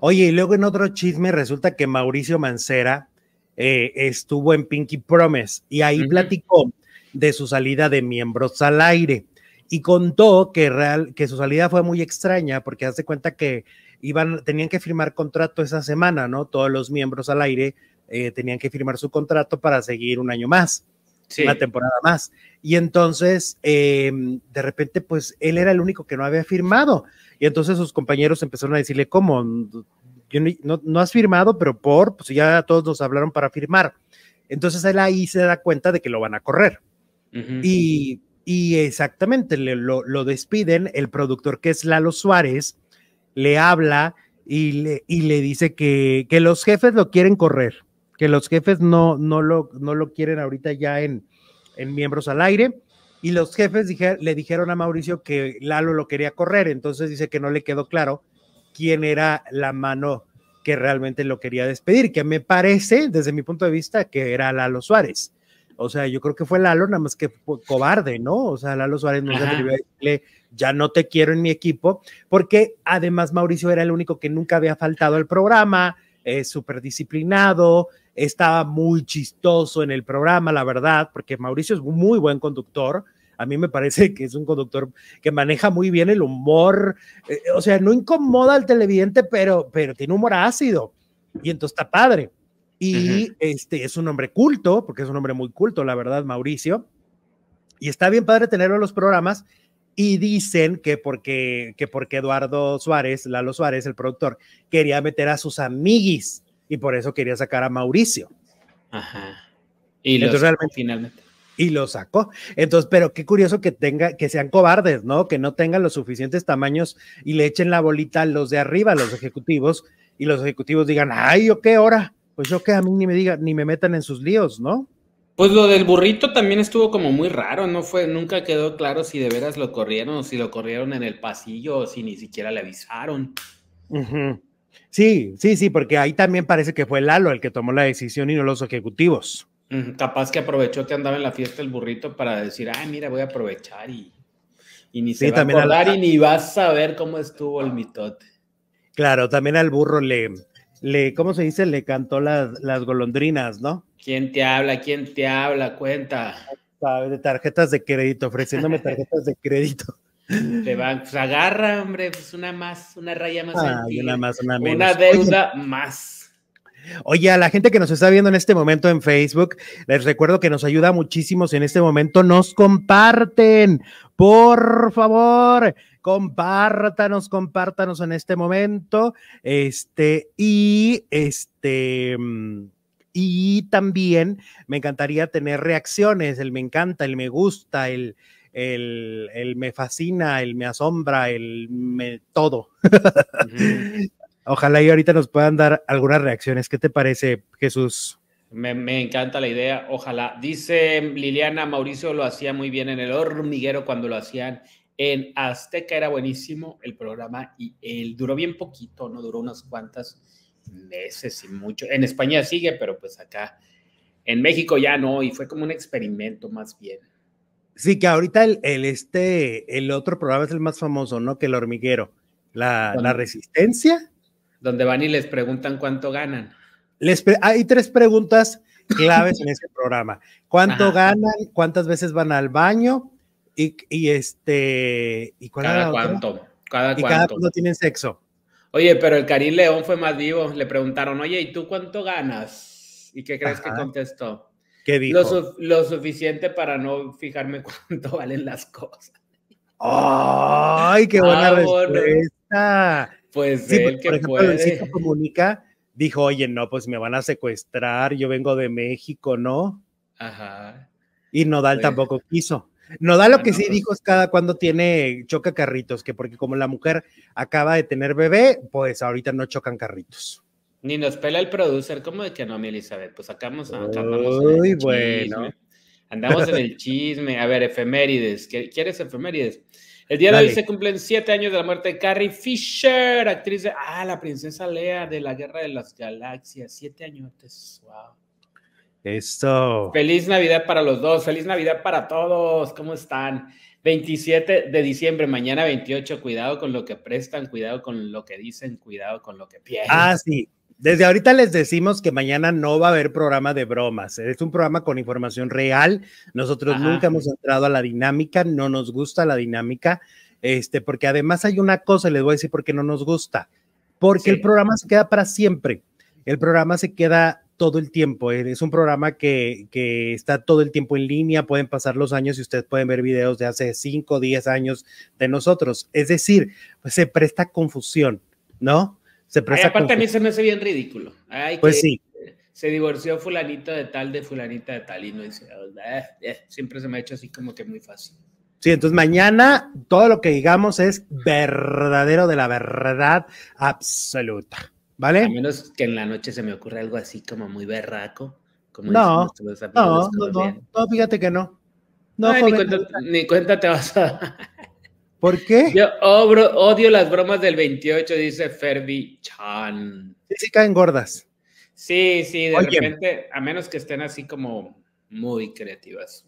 Oye, y luego en otro chisme resulta que Mauricio Mancera eh, estuvo en Pinky Promise y ahí platicó de su salida de miembros al aire y contó que, real, que su salida fue muy extraña porque hace cuenta que iban, tenían que firmar contrato esa semana, ¿no? Todos los miembros al aire eh, tenían que firmar su contrato para seguir un año más una temporada más. Y entonces, em, de repente, pues él era el único que no había firmado. Y entonces sus compañeros empezaron a decirle, ¿cómo? No, has firmado, pero por, pues ya todos nos hablaron para firmar. Entonces él ahí se da cuenta de que lo van a correr. y, exactamente, lo, despiden. El productor, que es Lalo Suárez, le habla y le, y le dice que, que los jefes lo quieren correr, que los jefes no, no, lo, no lo quieren ahorita ya en, en miembros al aire. Y los jefes le dijeron a Mauricio que Lalo lo quería correr, entonces dice que no le quedó claro quién era la mano que realmente lo quería despedir, que me parece, desde mi punto de vista, que era Lalo Suárez. O sea, yo creo que fue Lalo, nada más que cobarde, ¿no? O sea, Lalo Suárez no se atrevió a decirle, ya no te quiero en mi equipo, porque además Mauricio era el único que nunca había faltado al programa, es eh, súper disciplinado, estaba muy chistoso en el programa, la verdad, porque Mauricio es muy buen conductor. A mí me parece que es un conductor que maneja muy bien el humor, eh, o sea, no incomoda al televidente, pero, pero tiene humor ácido y entonces está padre. Y este es un hombre culto, porque es un hombre muy culto, la verdad, Mauricio. Y está bien padre tenerlo en los programas y dicen que porque, que porque Eduardo Suárez, Lalo Suárez, el productor, quería meter a sus amiguis y por eso quería sacar a Mauricio. Ajá. Y Entonces, finalmente y lo sacó. Entonces, pero qué curioso que tenga, que sean cobardes, ¿no? Que no tengan los suficientes tamaños y le echen la bolita a los de arriba, a los ejecutivos, y los ejecutivos digan, ay, yo qué hora, pues yo qué, a mí ni me digan, ni me metan en sus líos, ¿no? Pues lo del burrito también estuvo como muy raro, no fue, nunca quedó claro si de veras lo corrieron o si lo corrieron en el pasillo o si ni siquiera le avisaron. Sí, sí, sí, porque ahí también parece que fue Lalo el que tomó la decisión y no los ejecutivos. Capaz que aprovechó que andaba en la fiesta el burrito para decir, ay, mira, voy a aprovechar y, ni se va a acordar y ni vas a ver cómo estuvo el mitote. Claro, también al burro le, le ¿cómo se dice? Le cantó las golondrinas, ¿no? ¿Quién te habla? ¿Quién te habla? Cuenta. De tarjetas de crédito, ofreciéndome tarjetas de crédito. Te van, pues agarra, hombre, pues una más, una raya más. Ah, una más, una menos. Una deuda más. Oye, a la gente que nos está viendo en este momento en Facebook, les recuerdo que nos ayuda muchísimo si en este momento nos comparten. Por favor, compártanos, compártanos en este momento. Este, y este. Mm, y también me encantaría tener reacciones, el me encanta, el me gusta, el, me fascina, el me asombra, el me, todo. Ojalá y ahorita nos puedan dar algunas reacciones. ¿Qué te parece, Jesús? Me, me, encanta la idea, ojalá. Dice Liliana, Mauricio lo hacía muy bien en el hormiguero cuando lo hacían en Azteca, era buenísimo el programa y él duró bien poquito, no duró unas cuantas meses y mucho. En España sigue, pero pues acá en México ya no, y fue como un experimento más bien. Sí, que ahorita el, el este, el otro programa es el más famoso, ¿no? Que el hormiguero. La, resistencia. Donde van y les preguntan cuánto ganan. Les hay tres preguntas claves en ese programa. ¿Cuánto ganan? ¿Cuántas veces van al baño? Y, y este. ¿Y cada cuánto? Cada y Cada tienen sexo. Oye, pero el Karim León fue más vivo. Le preguntaron, oye, ¿y tú cuánto ganas? ¿Y qué crees que contestó? ¿Qué dijo? Lo, suficiente para no fijarme cuánto valen las cosas. ¡Ay, qué buena ah, respuesta! Pues sí, por que puede. Comunica dijo, oye, no, pues me van a secuestrar, yo vengo de México, ¿no? Ajá. Y Nodal tampoco quiso. Ah, no da lo que sí pues. dijo es cada cuando tiene choca carritos, que porque como la mujer acaba de tener bebé, pues ahorita no chocan carritos. Ni nos pela el producer, ¿cómo de que no, mi Elizabeth? Pues sacamos, a. Ah, Uy, bueno. Andamos en el chisme. A ver, efemérides. ¿Quieres efemérides? El día de hoy se cumplen siete años de la muerte de Carrie Fisher, actriz de. Ah, la princesa Lea de la Guerra de las Galaxias. Siete años Wow. Esto. Feliz Navidad para los dos, feliz Navidad para todos. ¿Cómo están? 27 de diciembre, mañana 28. Cuidado con lo que prestan, cuidado con lo que dicen, cuidado con lo que pierden. Ah, sí. Desde ahorita les decimos que mañana no va a haber programa de bromas. Es un programa con información real. Nosotros nunca hemos entrado a la dinámica, no nos gusta la dinámica, este, porque además hay una cosa, les voy a decir por qué no nos gusta. Porque el programa se queda para siempre. El programa se queda todo el tiempo. Eh, es un programa que, está todo el tiempo en línea, pueden pasar los años y ustedes pueden ver videos de hace 5, 10 años de nosotros. Es decir, pues se presta confusión, ¿no? Se presta aparte a mí se me hace bien ridículo. pues sí. Se divorció fulanito de tal, de fulanita de tal, y no dice, ah, eh, eh", siempre se me ha hecho así como que muy fácil. Sí, entonces mañana todo lo que digamos es verdadero de la verdad absoluta. A menos que en la noche se me ocurra algo así como muy berraco. Como no, no, no, fíjate que no. ni, cuenta, ni, te vas a. ¿Por qué? Yo oh, odio las bromas del 28, dice Ferdi Chan. Sí, sí caen gordas. Sí, sí, de repente, a menos que estén así como muy creativas.